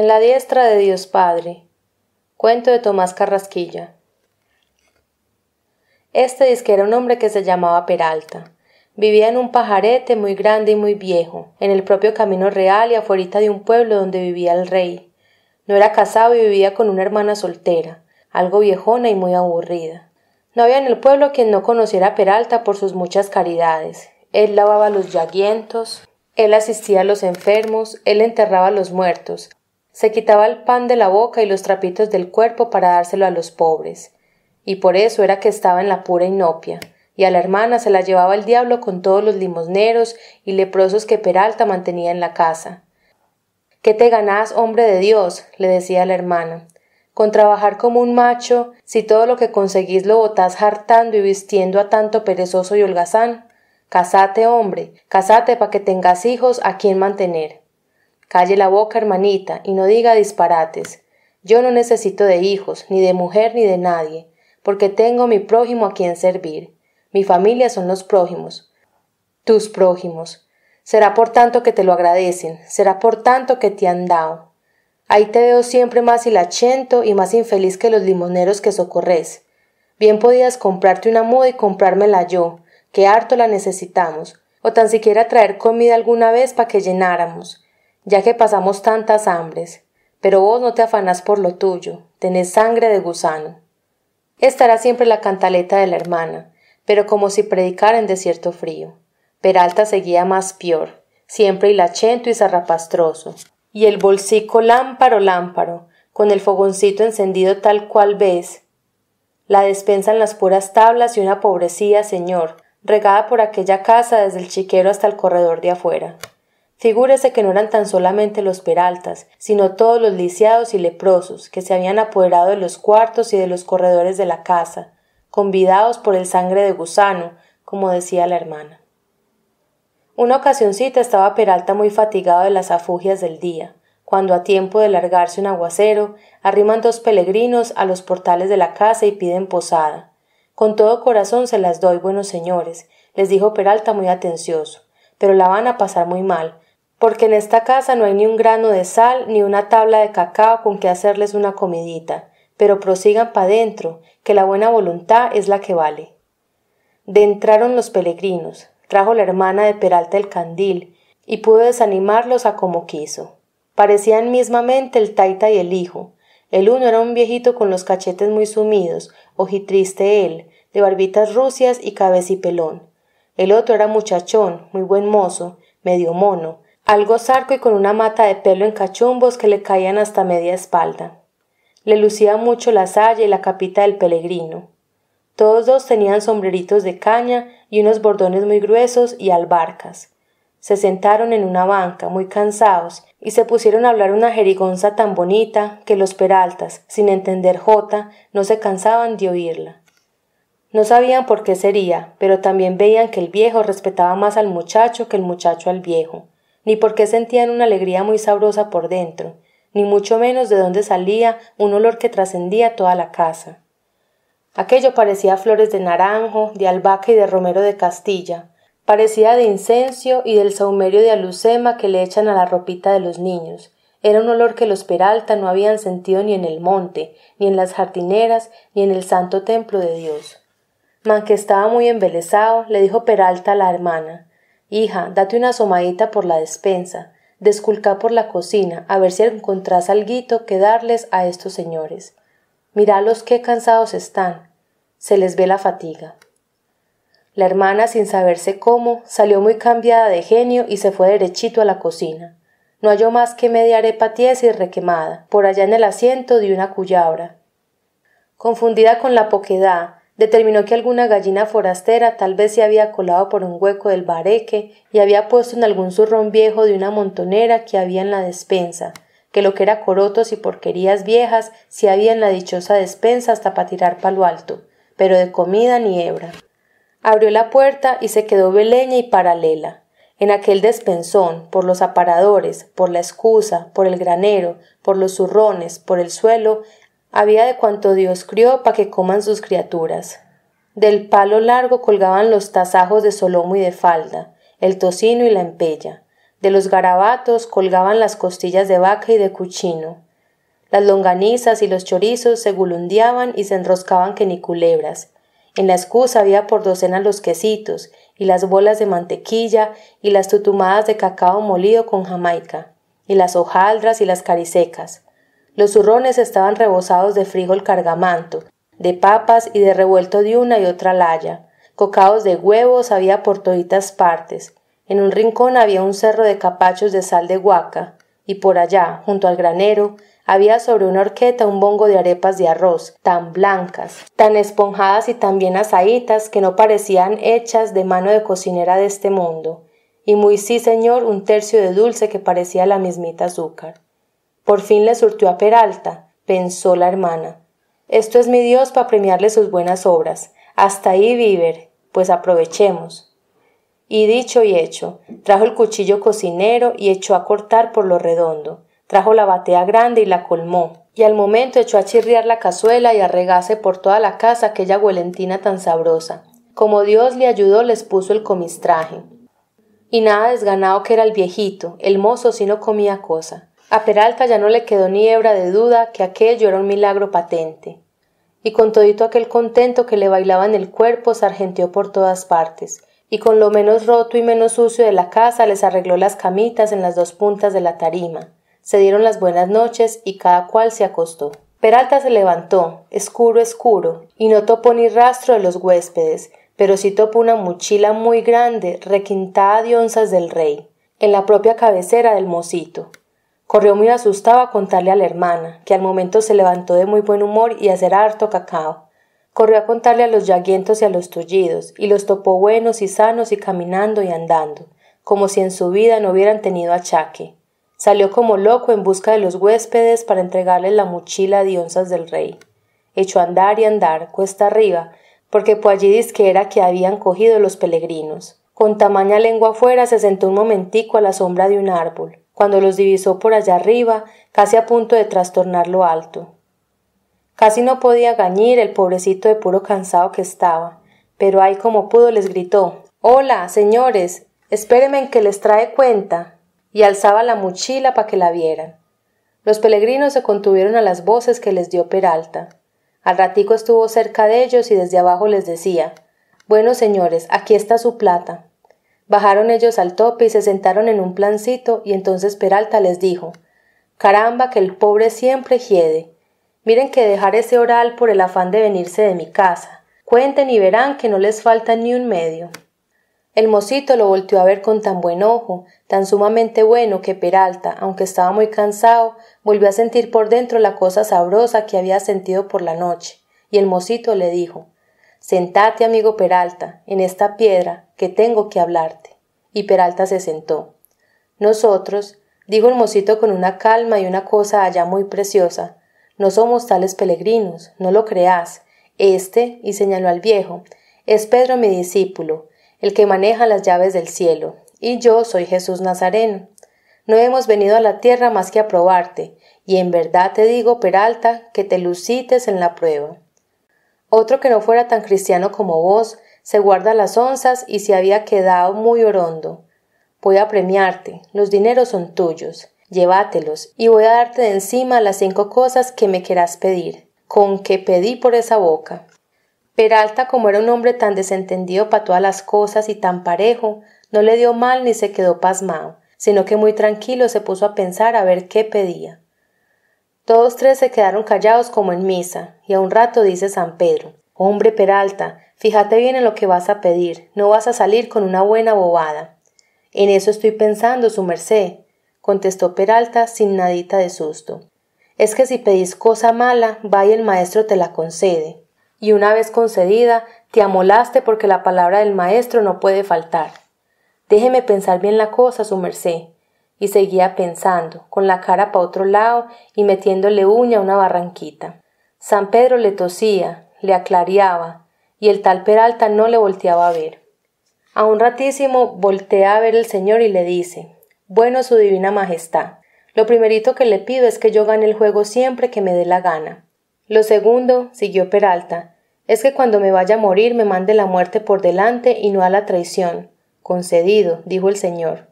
En la diestra de Dios Padre. Cuento de Tomás Carrasquilla. Este disque era un hombre que se llamaba Peralta. Vivía en un pajarete muy grande y muy viejo, en el propio camino real y afuera de un pueblo donde vivía el rey. No era casado y vivía con una hermana soltera, algo viejona y muy aburrida. No había en el pueblo quien no conociera a Peralta por sus muchas caridades. Él lavaba los llaguientos, él asistía a los enfermos, él enterraba a los muertos, se quitaba el pan de la boca y los trapitos del cuerpo para dárselo a los pobres, y por eso era que estaba en la pura inopia, y a la hermana se la llevaba el diablo con todos los limosneros y leprosos que Peralta mantenía en la casa. ¿Qué te ganás, hombre de Dios? le decía la hermana, con trabajar como un macho, si todo lo que conseguís lo botás hartando y vistiendo a tanto perezoso y holgazán. Casate, hombre, casate para que tengas hijos a quien mantener. Calle la boca, hermanita, y no diga disparates. Yo no necesito de hijos, ni de mujer, ni de nadie, porque tengo mi prójimo a quien servir. Mi familia son los prójimos, tus prójimos. Será por tanto que te lo agradecen, será por tanto que te han dado. Ahí te veo siempre más hilachento y más infeliz que los limoneros que socorres. Bien podías comprarte una moda y comprármela yo, que harto la necesitamos, o tan siquiera traer comida alguna vez para que llenáramos ya que pasamos tantas hambres, pero vos no te afanás por lo tuyo, tenés sangre de gusano. Estará siempre la cantaleta de la hermana, pero como si predicara en desierto frío. Peralta seguía más peor, siempre hilachento y zarrapastroso, y el bolsico lámparo lámparo, con el fogoncito encendido tal cual ves, la despensa en las puras tablas y una pobrecía, señor, regada por aquella casa desde el chiquero hasta el corredor de afuera. Figúrese que no eran tan solamente los peraltas, sino todos los lisiados y leprosos que se habían apoderado de los cuartos y de los corredores de la casa, convidados por el sangre de gusano, como decía la hermana. Una ocasioncita estaba Peralta muy fatigado de las afugias del día, cuando a tiempo de largarse un aguacero, arriman dos peregrinos a los portales de la casa y piden posada. Con todo corazón se las doy, buenos señores, les dijo Peralta muy atencioso, pero la van a pasar muy mal, porque en esta casa no hay ni un grano de sal ni una tabla de cacao con que hacerles una comidita, pero prosigan pa' dentro, que la buena voluntad es la que vale. De entraron los peregrinos, trajo la hermana de Peralta el candil, y pudo desanimarlos a como quiso. Parecían mismamente el taita y el hijo. El uno era un viejito con los cachetes muy sumidos, ojitriste él, de barbitas rucias y cabeza y pelón, El otro era muchachón, muy buen mozo, medio mono, algo zarco y con una mata de pelo en cachumbos que le caían hasta media espalda. Le lucía mucho la saya y la capita del peregrino. Todos dos tenían sombreritos de caña y unos bordones muy gruesos y albarcas. Se sentaron en una banca, muy cansados, y se pusieron a hablar una jerigonza tan bonita que los peraltas, sin entender jota, no se cansaban de oírla. No sabían por qué sería, pero también veían que el viejo respetaba más al muchacho que el muchacho al viejo ni por qué sentían una alegría muy sabrosa por dentro, ni mucho menos de dónde salía un olor que trascendía toda la casa. Aquello parecía flores de naranjo, de albahaca y de romero de Castilla, parecía de incencio y del saumerio de alucema que le echan a la ropita de los niños. Era un olor que los Peralta no habían sentido ni en el monte, ni en las jardineras, ni en el santo templo de Dios. Manque estaba muy embelesado, le dijo Peralta a la hermana. Hija, date una asomadita por la despensa, desculcá por la cocina, a ver si encontrás alguito que darles a estos señores. Miralos qué cansados están. Se les ve la fatiga. La hermana, sin saberse cómo, salió muy cambiada de genio y se fue derechito a la cocina. No halló más que media arepa tiesa y requemada, por allá en el asiento de una cuyabra. Confundida con la poquedad, Determinó que alguna gallina forastera tal vez se había colado por un hueco del bareque y había puesto en algún zurrón viejo de una montonera que había en la despensa, que lo que era corotos y porquerías viejas se había en la dichosa despensa hasta para tirar palo alto, pero de comida ni hebra. Abrió la puerta y se quedó beleña y paralela. En aquel despensón, por los aparadores, por la excusa, por el granero, por los zurrones, por el suelo, había de cuanto Dios crió para que coman sus criaturas. Del palo largo colgaban los tasajos de solomo y de falda, el tocino y la empella. De los garabatos colgaban las costillas de vaca y de cuchino. Las longanizas y los chorizos se gulundiaban y se enroscaban que ni culebras. En la excusa había por docenas los quesitos, y las bolas de mantequilla, y las tutumadas de cacao molido con jamaica, y las hojaldras y las carisecas los zurrones estaban rebosados de frijol cargamanto, de papas y de revuelto de una y otra laya. Cocados de huevos había por toditas partes. En un rincón había un cerro de capachos de sal de huaca, y por allá, junto al granero, había sobre una horqueta un bongo de arepas de arroz, tan blancas, tan esponjadas y tan bien asaditas que no parecían hechas de mano de cocinera de este mundo, y muy sí señor un tercio de dulce que parecía la mismita azúcar. Por fin le surtió a Peralta, pensó la hermana. Esto es mi Dios para premiarle sus buenas obras. Hasta ahí, Viver, pues aprovechemos. Y dicho y hecho, trajo el cuchillo cocinero y echó a cortar por lo redondo. Trajo la batea grande y la colmó, y al momento echó a chirriar la cazuela y a regarse por toda la casa aquella huelentina tan sabrosa. Como Dios le ayudó, les puso el comistraje. Y nada desganado que era el viejito, el mozo si no comía cosa. A Peralta ya no le quedó ni hebra de duda que aquello era un milagro patente, y con todito aquel contento que le bailaba en el cuerpo sargenteó por todas partes, y con lo menos roto y menos sucio de la casa les arregló las camitas en las dos puntas de la tarima, se dieron las buenas noches y cada cual se acostó. Peralta se levantó, escuro, escuro, y no topó ni rastro de los huéspedes, pero sí topó una mochila muy grande, requintada de onzas del rey, en la propia cabecera del mocito. Corrió muy asustado a contarle a la hermana, que al momento se levantó de muy buen humor y a hacer harto cacao. Corrió a contarle a los yaguientos y a los tullidos, y los topó buenos y sanos y caminando y andando, como si en su vida no hubieran tenido achaque. Salió como loco en busca de los huéspedes para entregarles la mochila de onzas del rey. Echó a andar y andar, cuesta arriba, porque por pues allí dizque era que habían cogido los peregrinos. Con tamaña lengua afuera se sentó un momentico a la sombra de un árbol, cuando los divisó por allá arriba, casi a punto de trastornar lo alto. Casi no podía gañir el pobrecito de puro cansado que estaba, pero ahí como pudo les gritó Hola, señores, espérenme en que les trae cuenta, y alzaba la mochila para que la vieran. Los peregrinos se contuvieron a las voces que les dio Peralta. Al ratico estuvo cerca de ellos y desde abajo les decía Bueno, señores, aquí está su plata. Bajaron ellos al tope y se sentaron en un plancito y entonces Peralta les dijo Caramba que el pobre siempre hiede. Miren que dejar ese oral por el afán de venirse de mi casa. Cuenten y verán que no les falta ni un medio. El mocito lo volteó a ver con tan buen ojo, tan sumamente bueno, que Peralta, aunque estaba muy cansado, volvió a sentir por dentro la cosa sabrosa que había sentido por la noche, y el mocito le dijo Sentate, amigo Peralta, en esta piedra, que tengo que hablarte. Y Peralta se sentó. Nosotros, dijo el mocito con una calma y una cosa allá muy preciosa, no somos tales peregrinos, no lo creas. Este, y señaló al viejo, es Pedro mi discípulo, el que maneja las llaves del cielo, y yo soy Jesús Nazareno. No hemos venido a la tierra más que a probarte, y en verdad te digo, Peralta, que te lucites en la prueba. Otro que no fuera tan cristiano como vos, se guarda las onzas y se había quedado muy orondo. Voy a premiarte, los dineros son tuyos, llévatelos, y voy a darte de encima las cinco cosas que me querás pedir, con que pedí por esa boca. Peralta, como era un hombre tan desentendido para todas las cosas y tan parejo, no le dio mal ni se quedó pasmado, sino que muy tranquilo se puso a pensar a ver qué pedía. Todos tres se quedaron callados como en misa, y a un rato dice San Pedro Hombre Peralta, fíjate bien en lo que vas a pedir, no vas a salir con una buena bobada. En eso estoy pensando, su merced, contestó Peralta sin nadita de susto. Es que si pedís cosa mala, va y el maestro te la concede. Y una vez concedida, te amolaste porque la palabra del maestro no puede faltar. Déjeme pensar bien la cosa, su merced y seguía pensando, con la cara para otro lado y metiéndole uña a una barranquita. San Pedro le tosía, le aclareaba, y el tal Peralta no le volteaba a ver. A un ratísimo voltea a ver el señor y le dice Bueno, su divina majestad, lo primerito que le pido es que yo gane el juego siempre que me dé la gana. Lo segundo, siguió Peralta, es que cuando me vaya a morir me mande la muerte por delante y no a la traición. Concedido, dijo el señor.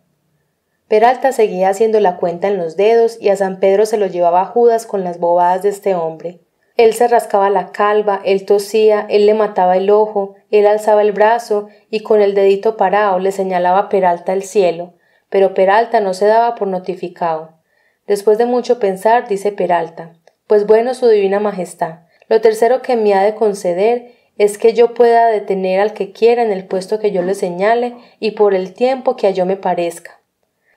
Peralta seguía haciendo la cuenta en los dedos y a San Pedro se lo llevaba Judas con las bobadas de este hombre. Él se rascaba la calva, él tosía, él le mataba el ojo, él alzaba el brazo y con el dedito parado le señalaba Peralta el cielo, pero Peralta no se daba por notificado. Después de mucho pensar, dice Peralta, pues bueno, su divina majestad, lo tercero que me ha de conceder es que yo pueda detener al que quiera en el puesto que yo le señale y por el tiempo que a yo me parezca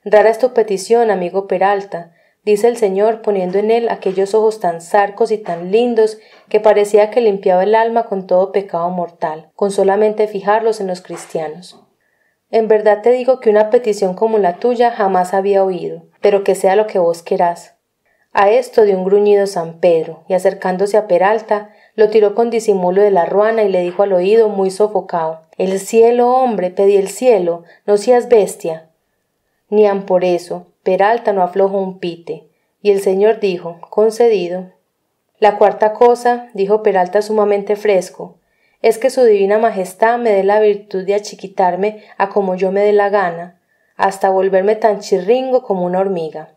Rara es tu petición, amigo Peralta, dice el Señor, poniendo en él aquellos ojos tan sarcos y tan lindos que parecía que limpiaba el alma con todo pecado mortal, con solamente fijarlos en los cristianos. En verdad te digo que una petición como la tuya jamás había oído, pero que sea lo que vos querás. A esto dio un gruñido San Pedro, y acercándose a Peralta, lo tiró con disimulo de la ruana y le dijo al oído muy sofocado El cielo, hombre, pedí el cielo, no seas bestia ni han por eso Peralta no aflojó un pite. Y el señor dijo, concedido. La cuarta cosa, dijo Peralta sumamente fresco, es que su divina majestad me dé la virtud de achiquitarme a como yo me dé la gana, hasta volverme tan chirringo como una hormiga.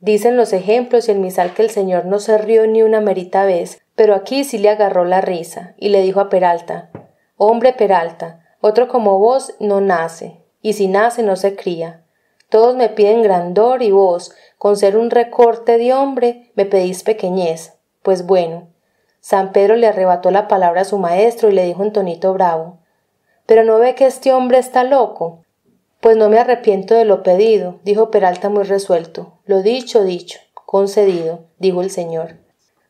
Dicen los ejemplos y el misal que el señor no se rió ni una merita vez, pero aquí sí le agarró la risa, y le dijo a Peralta Hombre Peralta, otro como vos no nace, y si nace no se cría, todos me piden grandor y vos, con ser un recorte de hombre, me pedís pequeñez. Pues bueno. San Pedro le arrebató la palabra a su maestro y le dijo en tonito bravo Pero no ve que este hombre está loco. Pues no me arrepiento de lo pedido, dijo Peralta muy resuelto. Lo dicho, dicho, concedido, dijo el señor.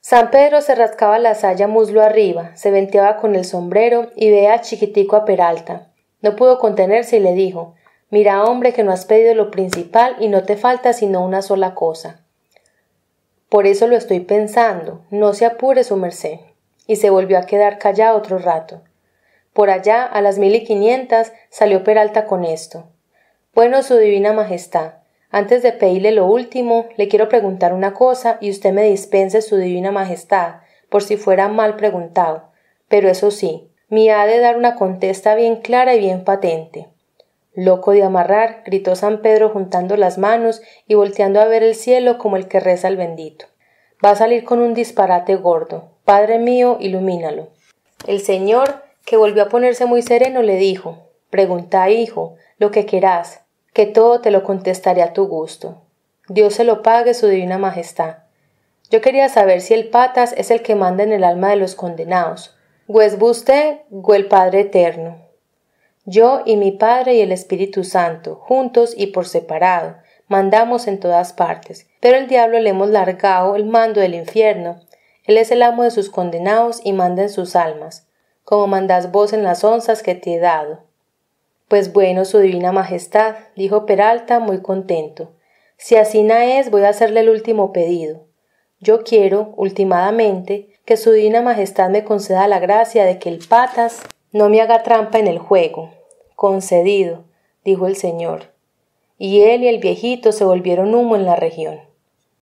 San Pedro se rascaba la saya muslo arriba, se venteaba con el sombrero y veía chiquitico a Peralta. No pudo contenerse y le dijo Mira, hombre, que no has pedido lo principal y no te falta sino una sola cosa. Por eso lo estoy pensando. No se apure su merced. Y se volvió a quedar callado otro rato. Por allá, a las mil y quinientas, salió Peralta con esto. Bueno, su divina majestad, antes de pedirle lo último, le quiero preguntar una cosa y usted me dispense su divina majestad, por si fuera mal preguntado. Pero eso sí, me ha de dar una contesta bien clara y bien patente. Loco de amarrar, gritó San Pedro juntando las manos y volteando a ver el cielo como el que reza el bendito. Va a salir con un disparate gordo. Padre mío, ilumínalo. El Señor, que volvió a ponerse muy sereno, le dijo Pregunta, hijo, lo que querás, que todo te lo contestaré a tu gusto. Dios se lo pague su divina majestad. Yo quería saber si el patas es el que manda en el alma de los condenados. Huesbuste, o el Padre Eterno. Yo y mi Padre y el Espíritu Santo, juntos y por separado, mandamos en todas partes, pero el diablo le hemos largado el mando del infierno. Él es el amo de sus condenados y manda en sus almas, como mandás vos en las onzas que te he dado. Pues bueno, su divina majestad, dijo Peralta muy contento. Si así na es, voy a hacerle el último pedido. Yo quiero, ultimadamente, que su divina majestad me conceda la gracia de que el patas no me haga trampa en el juego. Concedido, dijo el Señor. Y él y el viejito se volvieron humo en la región.